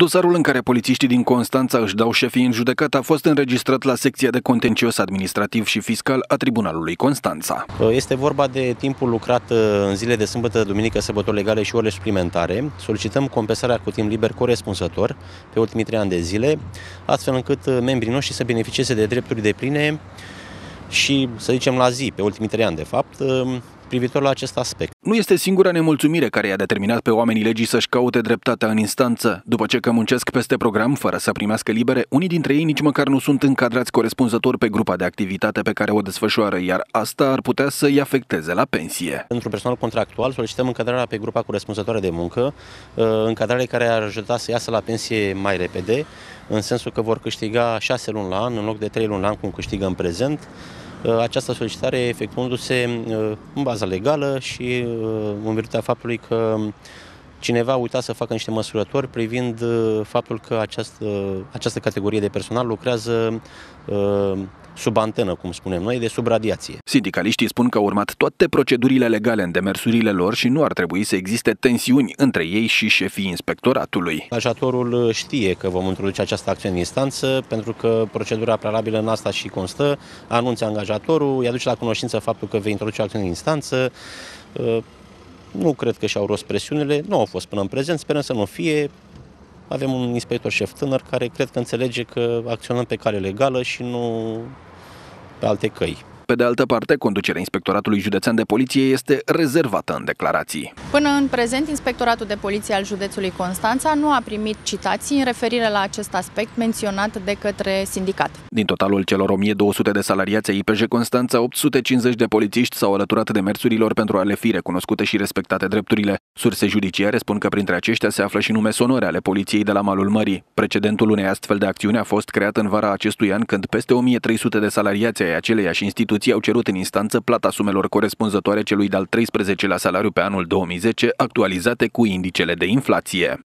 Dosarul în care polițiștii din Constanța își dau șefii în judecată a fost înregistrat la secția de contencios administrativ și fiscal a Tribunalului Constanța. Este vorba de timpul lucrat uh, în zile de sâmbătă, duminică, sărbători legale și ore suplimentare. Solicităm compensarea cu timp liber corespunzător pe ultimii trei ani de zile, astfel încât uh, membrii noștri să beneficieze de drepturi de pline și, să zicem, la zi, pe ultimii trei ani, de fapt, uh, privitor la acest aspect. Nu este singura nemulțumire care i-a determinat pe oamenii legii să-și caute dreptatea în instanță. După ce că muncesc peste program, fără să primească libere, unii dintre ei nici măcar nu sunt încadrați corespunzător pe grupa de activitate pe care o desfășoară, iar asta ar putea să îi afecteze la pensie. Pentru personal contractual solicităm încadrarea pe grupa corespunzătoare de muncă, uh, încadrare care ar ajuta să iasă la pensie mai repede, în sensul că vor câștiga 6 luni la an în loc de 3 luni la an cum câștigă în prezent, Uh, această solicitare efectuându-se uh, în baza legală și uh, în virtutea faptului că Cineva a uitat să facă niște măsurători privind uh, faptul că această, această categorie de personal lucrează uh, sub antenă, cum spunem noi, de sub radiație. Sindicaliștii spun că au urmat toate procedurile legale în demersurile lor și nu ar trebui să existe tensiuni între ei și șefii inspectoratului. Ajatorul știe că vom introduce această acțiune în instanță, pentru că procedura prealabilă în asta și constă, anunțe angajatorul, îi aduce la cunoștință faptul că vei introduce acțiune în instanță, uh, nu cred că și-au rost presiunile, nu au fost până în prezent, sperăm să nu fie. Avem un inspector șef tânăr care cred că înțelege că acționăm pe cale legală și nu pe alte căi. Pe de altă parte, conducerea Inspectoratului Județean de Poliție este rezervată în declarații. Până în prezent, Inspectoratul de Poliție al Județului Constanța nu a primit citații în referire la acest aspect menționat de către sindicat. Din totalul celor 1200 de salariați ai IPJ Constanța, 850 de polițiști s-au alăturat mersurilor pentru a le fi recunoscute și respectate drepturile. Surse judiciare spun că printre aceștia se află și nume sonore ale poliției de la Malul Mării. Precedentul unei astfel de acțiuni a fost creat în vara acestui an când peste 1300 de salariați ai aceleiași instituții instituții au cerut în instanță plata sumelor corespunzătoare celui de-al 13-lea salariu pe anul 2010, actualizate cu indicele de inflație.